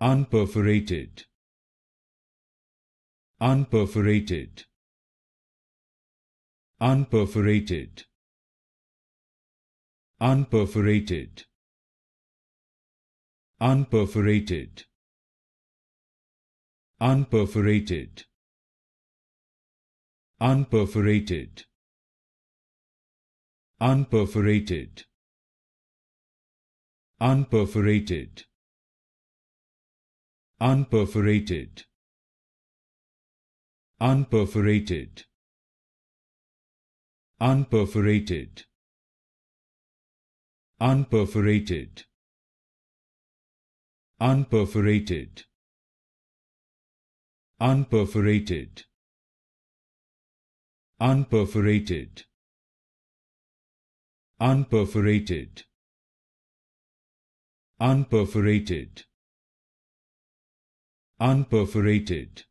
unperforated unperforated unperforated unperforated unperforated unperforated unperforated unperforated unperforated unperforated unperforated unperforated unperforated unperforated unperforated unperforated unperforated unperforated unperforated